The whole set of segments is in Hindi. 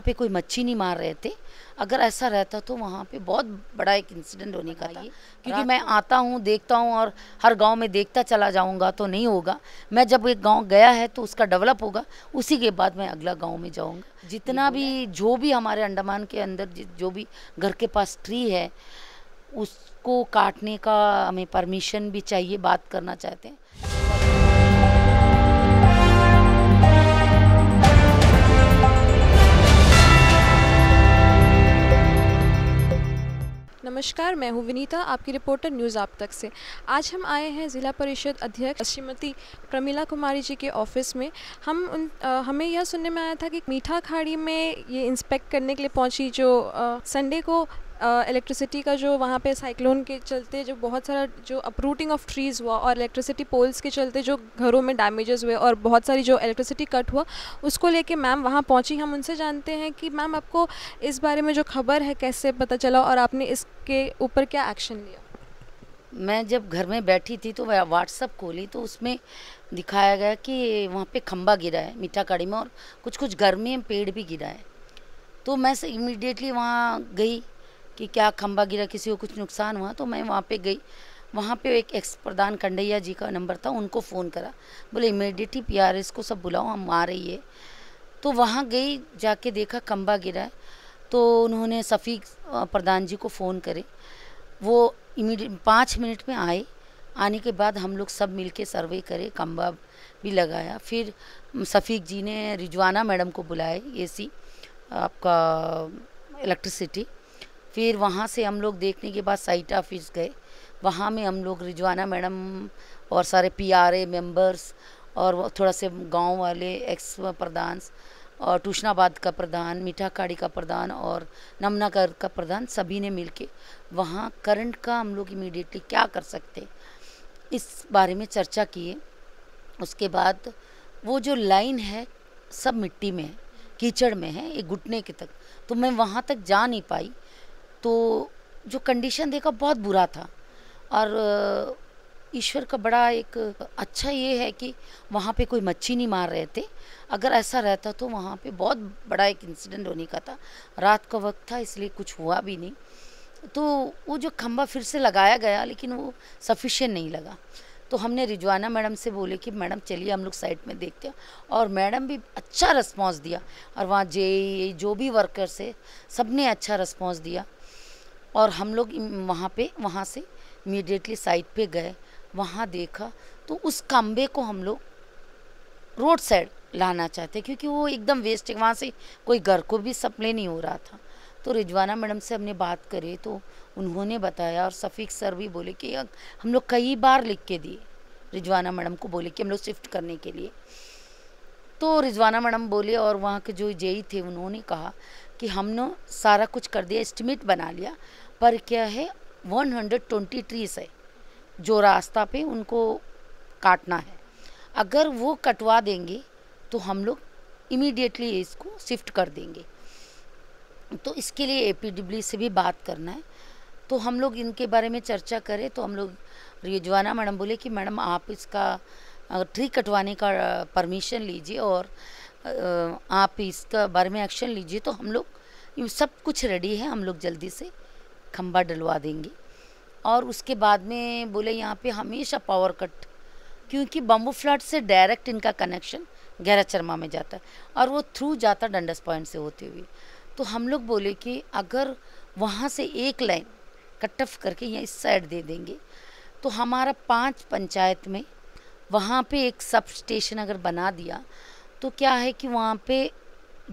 वहाँ पे कोई मच्छी नहीं मार रहे थे अगर ऐसा रहता तो वहाँ पे बहुत बड़ा एक इंसिडेंट होने का था क्योंकि मैं आता हूँ देखता हूँ और हर गांव में देखता चला जाऊँगा तो नहीं होगा मैं जब एक गांव गया है तो उसका डेवलप होगा उसी के बाद मैं अगला गांव में जाऊँगा जितना भी जो भी हमारे अंडमान के अंदर जो भी घर के पास ट्री है उसको काटने का हमें परमिशन भी चाहिए बात करना चाहते हैं नमस्कार मैं हूँ विनीता आपकी रिपोर्टर न्यूज़ आप तक से आज हम आए हैं ज़िला परिषद अध्यक्ष श्रीमती प्रमिला कुमारी जी के ऑफिस में हम उन आ, हमें यह सुनने में आया था कि मीठा खाड़ी में ये इंस्पेक्ट करने के लिए पहुंची जो संडे को इलेक्ट्रिसिटी का जो वहाँ पे साइक्लोन के चलते जो बहुत सारा जो अपरूटिंग ऑफ ट्रीज़ हुआ और इलेक्ट्रिसिटी पोल्स के चलते जो घरों में डैमेजेस हुए और बहुत सारी जो इलेक्ट्रिसिटी कट हुआ उसको लेके मैम वहाँ पहुँची हम उनसे जानते हैं कि मैम आपको इस बारे में जो खबर है कैसे पता चला और आपने इसके ऊपर क्या एक्शन लिया मैं जब घर में बैठी थी तो व्हाट्सअप खोली तो उसमें दिखाया गया कि वहाँ पे खम्बा गिरा है मीठा कड़ी में और कुछ कुछ घर में पेड़ भी गिरा है तो मैं इमीडिएटली इमिडिएटली वहाँ गई कि क्या खम्बा गिरा किसी को कुछ नुकसान हुआ तो मैं वहाँ पे गई वहाँ पे एक एक्स प्रधान कंडैया जी का नंबर था उनको फ़ोन करा बोले इमीडिएटली पी आर को सब बुलाओ हम आ रही है तो वहाँ गई जाके देखा खम्बा गिरा है तो उन्होंने सफ़ी प्रधान जी को फ़ोन करे वो इमीडिएट पाँच मिनट में आए आने के बाद हम लोग सब मिलके सर्वे करे खम्बा भी लगाया फिर सफीक जी ने रिजवाना मैडम को बुलाए एसी आपका इलेक्ट्रिसिटी फिर वहाँ से हम लोग देखने के बाद साइट ऑफिस गए वहाँ में हम लोग रिजवाना मैडम और सारे पीआरए मेंबर्स और थोड़ा से गांव वाले एक्स प्रधान और टूशनाबाद का प्रधान मीठा काड़ी का प्रधान और नमनाकर का प्रधान सभी ने मिलके वहाँ करंट का हम लोग इमीडिएटली क्या कर सकते इस बारे में चर्चा किए उसके बाद वो जो लाइन है सब मिट्टी में है कीचड़ में है एक घुटने के तक तो मैं वहाँ तक जा नहीं पाई तो जो कंडीशन देखा बहुत बुरा था और ईश्वर का बड़ा एक अच्छा ये है कि वहाँ पे कोई मच्छी नहीं मार रहे थे अगर ऐसा रहता तो वहाँ पे बहुत बड़ा एक इंसिडेंट होने का था रात का वक्त था इसलिए कुछ हुआ भी नहीं तो वो जो खम्बा फिर से लगाया गया लेकिन वो सफिशेंट नहीं लगा तो हमने रिजवाना मैडम से बोले कि मैडम चलिए हम लोग साइड में देखते हैं और मैडम भी अच्छा रिस्पॉन्स दिया और वहाँ जे जो भी वर्कर्स है सब ने अच्छा रिस्पॉन्स दिया और हम लोग वहाँ पे वहाँ से इमिडिएटली साइट पे गए वहाँ देखा तो उस काम्बे को हम लोग रोड साइड लाना चाहते क्योंकि वो एकदम वेस्ट है वहाँ से कोई घर को भी सप्ले नहीं हो रहा था तो रिजवाना मैडम से हमने बात करी तो उन्होंने बताया और सफ़ीक सर भी बोले कि हम लोग कई बार लिख के दिए रिजवाना मैडम को बोले कि हम लोग शिफ्ट करने के लिए तो रिजवाना मैडम बोले और वहाँ के जो जेई थे उन्होंने कहा कि हमने सारा कुछ कर दिया एस्टिमेट बना लिया पर क्या है 120 ट्रीज है जो रास्ता पे उनको काटना है अगर वो कटवा देंगे तो हम लोग इमीडिएटली इसको शिफ्ट कर देंगे तो इसके लिए ए से भी बात करना है तो हम लोग इनके बारे में चर्चा करें तो हम लोग रिजवाना मैडम बोले कि मैडम आप इसका ट्री कटवाने का परमिशन लीजिए और आप इसका बारे में एक्शन लीजिए तो हम लोग सब कुछ रेडी है हम लोग जल्दी से खम्बा डलवा देंगे और उसके बाद में बोले यहाँ पे हमेशा पावर कट क्योंकि बम्बू फ्लड से डायरेक्ट इनका कनेक्शन चरमा में जाता है और वो थ्रू जाता डंडस पॉइंट से होते हुए तो हम लोग बोले कि अगर वहाँ से एक लाइन कट ऑफ करके यहाँ इस साइड दे देंगे तो हमारा पांच पंचायत में वहाँ पे एक सब स्टेशन अगर बना दिया तो क्या है कि वहाँ पे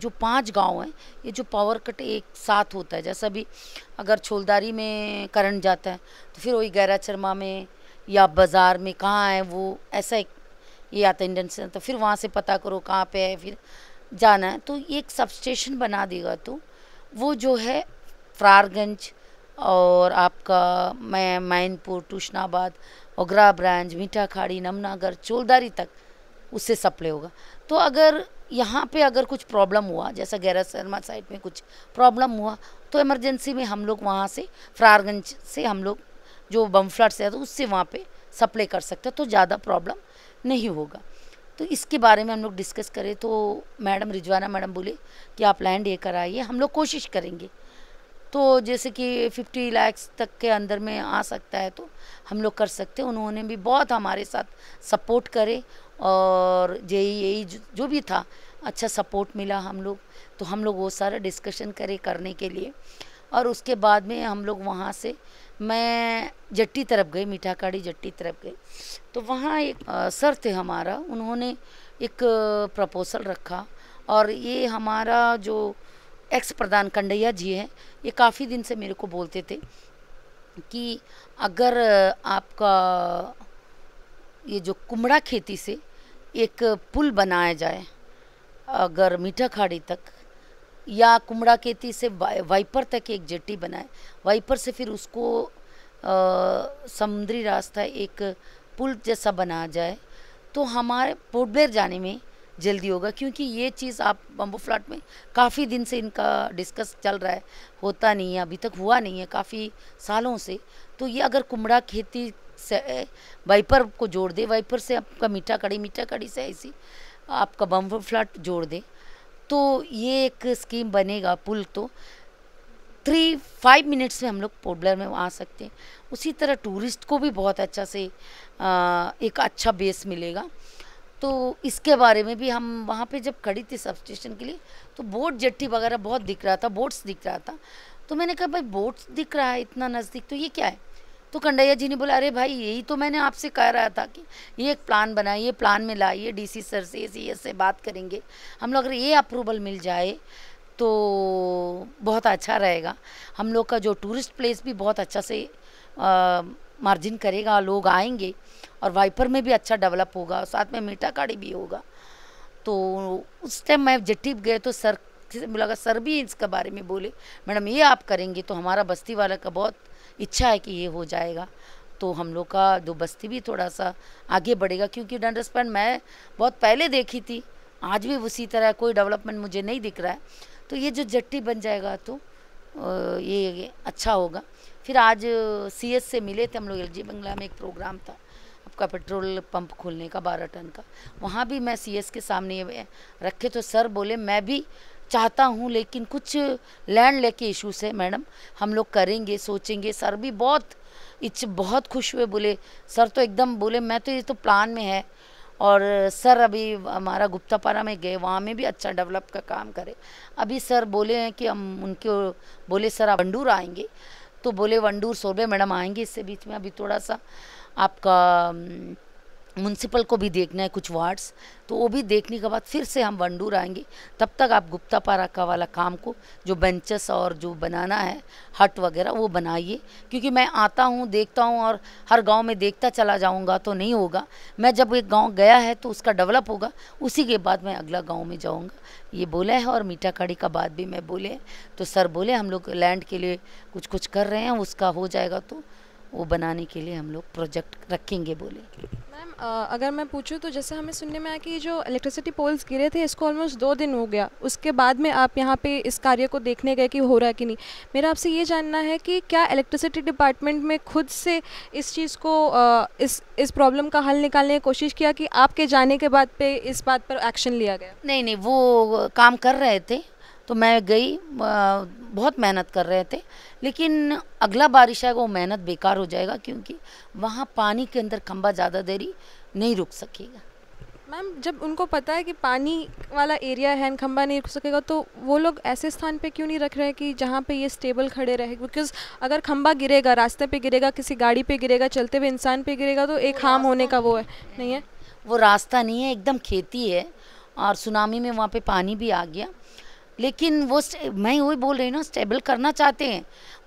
जो पांच गांव हैं ये जो पावर कट एक साथ होता है जैसा भी अगर छोलदारी में करंट जाता है तो फिर वही गैरा चरमा में या बाज़ार में कहाँ है वो ऐसा एक ये आता है इंडन तो फिर वहाँ से पता करो कहाँ पे है फिर जाना है तो ये एक सब स्टेशन बना देगा तो वो जो है फ्रारगंज और आपका मैं मैनपुर टूशनाबाद ओगरा ब्रांच मीठा खाड़ी नमनागर चोलदारी तक उससे सप्लाई होगा तो अगर यहाँ पे अगर कुछ प्रॉब्लम हुआ जैसा गैरा शर्मा साइड में कुछ प्रॉब्लम हुआ तो इमरजेंसी में हम लोग वहाँ से फ्रारगंज से हम लोग जो बम फ्लड से तो उससे वहाँ पे सप्लाई कर सकते हैं तो ज़्यादा प्रॉब्लम नहीं होगा तो इसके बारे में हम लोग डिस्कस करें तो मैडम रिजवाना मैडम बोले कि आप लैंड ये कराइए हम लोग कोशिश करेंगे तो जैसे कि फिफ्टी लैक्स तक के अंदर में आ सकता है तो हम लोग कर सकते हैं उन्होंने भी बहुत हमारे साथ सपोर्ट करे और जे ई जो भी था अच्छा सपोर्ट मिला हम लोग तो हम लोग वो सारा डिस्कशन करे करने के लिए और उसके बाद में हम लोग वहाँ से मैं जट्टी तरफ गई मीठाकाड़ी जट्टी तरफ गई तो वहाँ एक आ, सर थे हमारा उन्होंने एक प्रपोज़ल रखा और ये हमारा जो एक्स प्रधान कंडैया जी हैं ये काफ़ी दिन से मेरे को बोलते थे कि अगर आपका ये जो कुमड़ा खेती से एक पुल बनाया जाए अगर मीठा खाड़ी तक या कुमड़ा खेती से वाइपर तक एक जेटी बनाए वाइपर से फिर उसको समुद्री रास्ता एक पुल जैसा बनाया जाए तो हमारे पोर्ट जाने में जल्दी होगा क्योंकि ये चीज़ आप बम्बू फ्लाट में काफ़ी दिन से इनका डिस्कस चल रहा है होता नहीं है अभी तक हुआ नहीं है काफ़ी सालों से तो ये अगर कुमड़ा खेती से वाइपर को जोड़ दे वाइपर से आपका मीठा कड़ी मीठा कड़ी से ऐसी आपका बम फ्लाट जोड़ दे तो ये एक स्कीम बनेगा पुल तो थ्री फाइव मिनट्स में हम लोग पोडलर में आ सकते हैं उसी तरह टूरिस्ट को भी बहुत अच्छा से आ, एक अच्छा बेस मिलेगा तो इसके बारे में भी हम वहाँ पे जब खड़ी थी सब स्टेशन के लिए तो बोट जट्टी वगैरह बहुत दिख रहा था बोट्स दिख रहा था तो मैंने कहा भाई बोट्स दिख रहा है इतना नज़दीक तो ये क्या है तो कंडैया जी ने बोला अरे भाई यही तो मैंने आपसे कह रहा था कि ये एक प्लान बनाइए ये प्लान में लाइए डीसी सर से सी से बात करेंगे हम लोग अगर ये अप्रूवल मिल जाए तो बहुत अच्छा रहेगा हम लोग का जो टूरिस्ट प्लेस भी बहुत अच्छा से आ, मार्जिन करेगा लोग आएंगे और वाइपर में भी अच्छा डेवलप होगा साथ में मीठा काड़ी भी होगा तो उस टाइम मैं जट्टी गए तो सर किसी मुलाका सर भी इसके बारे में बोले मैडम ये आप करेंगे तो हमारा बस्ती वाला का बहुत इच्छा है कि ये हो जाएगा तो हम लोग का जो बस्ती भी थोड़ा सा आगे बढ़ेगा क्योंकि डंडस मैं बहुत पहले देखी थी आज भी उसी तरह कोई डेवलपमेंट मुझे नहीं दिख रहा है तो ये जो जट्टी बन जाएगा तो ये, ये अच्छा होगा फिर आज सी से मिले थे हम लोग एल बंगला में एक प्रोग्राम था आपका पेट्रोल पंप खोलने का बारह टन का वहाँ भी मैं सीएस के सामने रखे तो सर बोले मैं भी चाहता हूँ लेकिन कुछ लैंड लेके इशूज़ है मैडम हम लोग करेंगे सोचेंगे सर भी बहुत इच बहुत खुश हुए बोले सर तो एकदम बोले मैं तो ये तो प्लान में है और सर अभी हमारा गुप्तापारा में गए वहाँ में भी अच्छा डेवलप का काम करे अभी सर बोले हैं कि हम उनके बोले सर आप वंडूर आएंगे तो बोले वंडूर सोबे मैडम आएंगे इससे बीच में अभी थोड़ा सा आपका म्यूनसिपल को भी देखना है कुछ वार्ड्स तो वो भी देखने के बाद फिर से हम वंडूर आएंगे तब तक आप गुप्ता पारा का वाला काम को जो बेंचेस और जो बनाना है हट वगैरह वो बनाइए क्योंकि मैं आता हूँ देखता हूँ और हर गांव में देखता चला जाऊँगा तो नहीं होगा मैं जब एक गांव गया है तो उसका डेवलप होगा उसी के बाद मैं अगला गाँव में जाऊँगा ये बोला है और मीठा काड़ी का बात भी मैं बोले तो सर बोले हम लोग लैंड के लिए कुछ कुछ कर रहे हैं उसका हो जाएगा तो वो बनाने के लिए हम लोग प्रोजेक्ट रखेंगे बोले मैम अगर मैं पूछूँ तो जैसे हमें सुनने में आया कि जो इलेक्ट्रिसिटी पोल्स गिरे थे इसको ऑलमोस्ट दो दिन हो गया उसके बाद में आप यहाँ पे इस कार्य को देखने गए कि हो रहा है कि नहीं मेरा आपसे ये जानना है कि क्या इलेक्ट्रिसिटी डिपार्टमेंट में खुद से इस चीज़ को इस इस प्रॉब्लम का हल निकालने की कोशिश किया कि आपके जाने के बाद पे इस बात पर एक्शन लिया गया नहीं नहीं वो काम कर रहे थे तो मैं गई बहुत मेहनत कर रहे थे लेकिन अगला बारिश आएगा वो मेहनत बेकार हो जाएगा क्योंकि वहाँ पानी के अंदर खम्बा ज़्यादा देरी नहीं रुक सकेगा मैम जब उनको पता है कि पानी वाला एरिया है खम्बा नहीं रुक सकेगा तो वो लोग ऐसे स्थान पे क्यों नहीं रख रहे हैं कि जहाँ पे ये स्टेबल खड़े रहे बिकॉज अगर खम्बा गिरेगा रास्ते पे गिरेगा किसी गाड़ी पे गिरेगा चलते हुए इंसान पे गिरेगा तो एक हार्म होने का वो है नहीं है वो रास्ता नहीं है एकदम खेती है और सुनामी में वहाँ पर पानी भी आ गया लेकिन वो मैं वही बोल रही हूँ ना स्टेबल करना चाहते हैं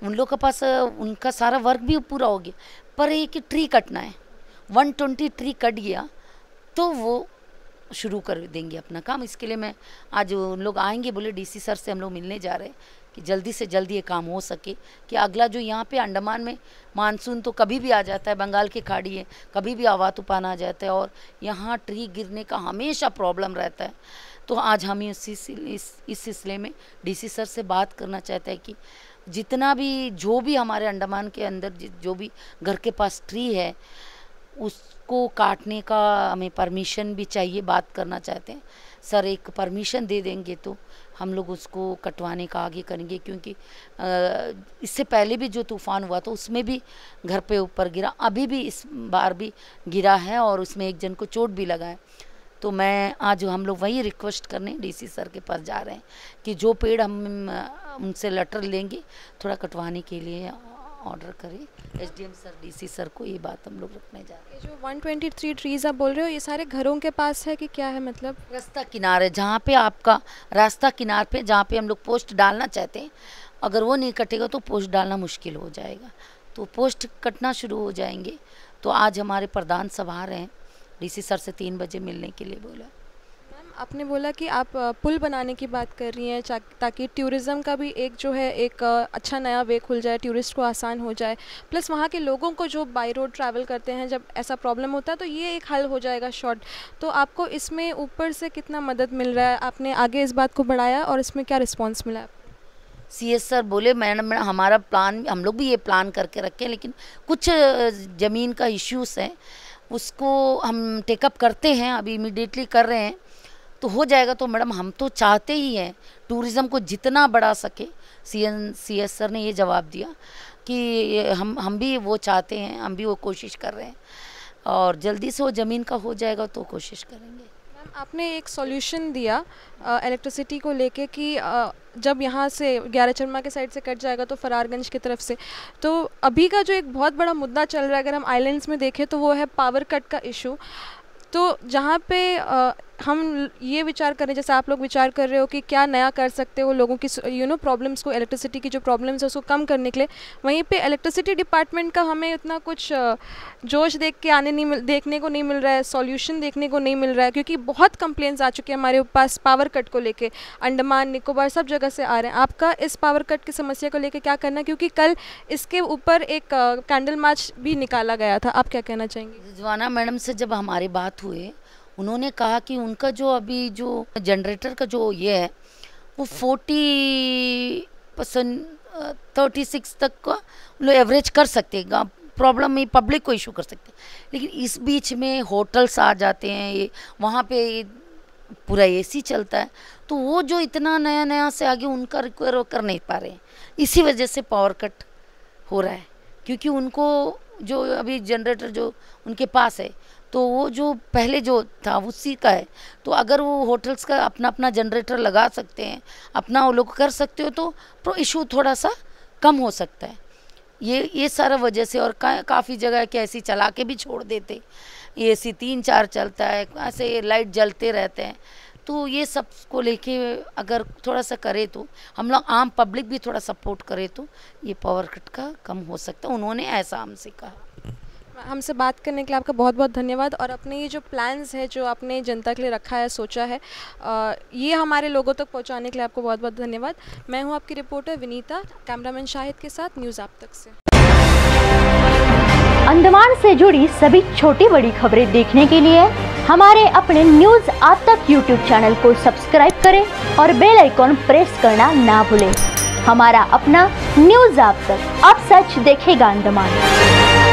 उन लोग के पास उनका सारा वर्क भी पूरा हो गया पर एक ट्री कटना है वन ट्वेंटी ट्री कट गया तो वो शुरू कर देंगे अपना काम इसके लिए मैं आज उन लोग आएंगे बोले डीसी सर से हम लोग मिलने जा रहे हैं कि जल्दी से जल्दी ये काम हो सके कि अगला जो यहाँ पे अंडमान में मानसून तो कभी भी आ जाता है बंगाल की खाड़ी है कभी भी आवा तूफान आ जाता है और यहाँ ट्री गिरने का हमेशा प्रॉब्लम रहता है तो आज हम इस इस सिलसिले में डीसी सर से बात करना चाहते हैं कि जितना भी जो भी हमारे अंडमान के अंदर जो भी घर के पास ट्री है उसको काटने का हमें परमिशन भी चाहिए बात करना चाहते हैं सर एक परमिशन दे देंगे तो हम लोग उसको कटवाने का आगे करेंगे क्योंकि इससे पहले भी जो तूफ़ान हुआ था उसमें भी घर पे ऊपर गिरा अभी भी इस बार भी गिरा है और उसमें एक जन को चोट भी लगा है तो मैं आज हम लोग वही रिक्वेस्ट करने डीसी सर के पास जा रहे हैं कि जो पेड़ हम उनसे लेटर लेंगे थोड़ा कटवाने के लिए ऑर्डर करें एसडीएम सर डीसी सर को ये बात हम लोग रखने जा रहे हैं जो 123 ट्रीज आप बोल रहे हो ये सारे घरों के पास है कि क्या है मतलब रास्ता किनारे जहाँ पे आपका रास्ता किनार पे जहाँ पे हम लोग पोस्ट डालना चाहते हैं अगर वो नहीं कटेगा तो पोस्ट डालना मुश्किल हो जाएगा तो पोस्ट कटना शुरू हो जाएंगे तो आज हमारे प्रधान सभा रहे हैं डीसी सर से तीन बजे मिलने के लिए बोला मैम आपने बोला कि आप पुल बनाने की बात कर रही हैं ताकि टूरिज़्म का भी एक जो है एक अच्छा नया वे खुल जाए टूरिस्ट को आसान हो जाए प्लस वहाँ के लोगों को जो बाई रोड ट्रैवल करते हैं जब ऐसा प्रॉब्लम होता है तो ये एक हल हो जाएगा शॉर्ट तो आपको इसमें ऊपर से कितना मदद मिल रहा है आपने आगे इस बात को बढ़ाया और इसमें क्या रिस्पॉन्स मिला आपको सी एस सर बोले मैडम मैडम हमारा प्लान हम लोग भी ये प्लान करके रखे लेकिन कुछ ज़मीन का इश्यूज़ हैं उसको हम टेकअप करते हैं अभी इमिडिएटली कर रहे हैं तो हो जाएगा तो मैडम हम तो चाहते ही हैं टूरिज़्म को जितना बढ़ा सके C N C S sir ने ये जवाब दिया कि हम हम भी वो चाहते हैं हम भी वो कोशिश कर रहे हैं और जल्दी से वो ज़मीन का हो जाएगा तो कोशिश करेंगे आपने एक सॉल्यूशन दिया इलेक्ट्रिसिटी को लेके कि आ, जब यहाँ से ग्यारह चरमा के साइड से कट जाएगा तो फरारगंज की तरफ से तो अभी का जो एक बहुत बड़ा मुद्दा चल रहा है अगर हम आइलैंड्स में देखें तो वो है पावर कट का इशू तो जहाँ पे हम ये विचार कर रहे हैं जैसे आप लोग विचार कर रहे हो कि क्या नया कर सकते हो लोगों की यू नो प्रॉब्लम्स को इलेक्ट्रिसिटी की जो प्रॉब्लम्स है उसको कम करने के लिए वहीं पे इलेक्ट्रिसिटी डिपार्टमेंट का हमें इतना कुछ जोश देख के आने नहीं मिल देखने को नहीं मिल रहा है सॉल्यूशन देखने को नहीं मिल रहा है क्योंकि बहुत कंप्लेंट्स आ चुके हैं हमारे पास पावर कट को लेकर अंडमान निकोबार सब जगह से आ रहे हैं आपका इस पावर कट की समस्या को लेकर क्या करना क्योंकि कल इसके ऊपर एक कैंडल मार्च भी निकाला गया था आप क्या कहना चाहेंगे रिजवाना मैडम से जब हमारी बात हुई उन्होंने कहा कि उनका जो अभी जो जनरेटर का जो ये है वो फोर्टी परसेंट थर्टी सिक्स तक का लोग एवरेज कर सकते हैं प्रॉब्लम में पब्लिक को इशू कर सकते हैं लेकिन इस बीच में होटल्स आ जाते हैं ये वहाँ पे पूरा एसी चलता है तो वो जो इतना नया नया से आगे उनका रिक्वायर कर नहीं पा रहे हैं इसी वजह से पावर कट हो रहा है क्योंकि उनको जो अभी जनरेटर जो उनके पास है तो वो जो पहले जो था उसी का है तो अगर वो होटल्स का अपना अपना जनरेटर लगा सकते हैं अपना वो लोग कर सकते हो तो इशू थोड़ा सा कम हो सकता है ये ये सारा वजह से और का, काफ़ी जगह के ऐसी चला के भी छोड़ देते ए सी तीन चार चलता है ऐसे लाइट जलते रहते हैं तो ये सब को लेके अगर थोड़ा सा करे तो हम लोग आम पब्लिक भी थोड़ा सपोर्ट करे तो ये पावर कट का कम हो सकता है उन्होंने ऐसा हमसे कहा हमसे बात करने के लिए आपका बहुत बहुत धन्यवाद और अपने ये जो प्लान्स है जो आपने जनता के लिए रखा है सोचा है ये हमारे लोगों तक पहुँचाने के लिए आपको बहुत बहुत धन्यवाद मैं हूँ आपकी रिपोर्टर विनीता कैमरामैन शाहिद के साथ न्यूज़ आप तक से अंडमान से जुड़ी सभी छोटी बड़ी खबरें देखने के लिए हमारे अपने न्यूज़ आप तक यूट्यूब चैनल को सब्सक्राइब करें और बेल आइकॉन प्रेस करना ना भूलें हमारा अपना न्यूज़ आप तक अब सच देखेगा अंडमान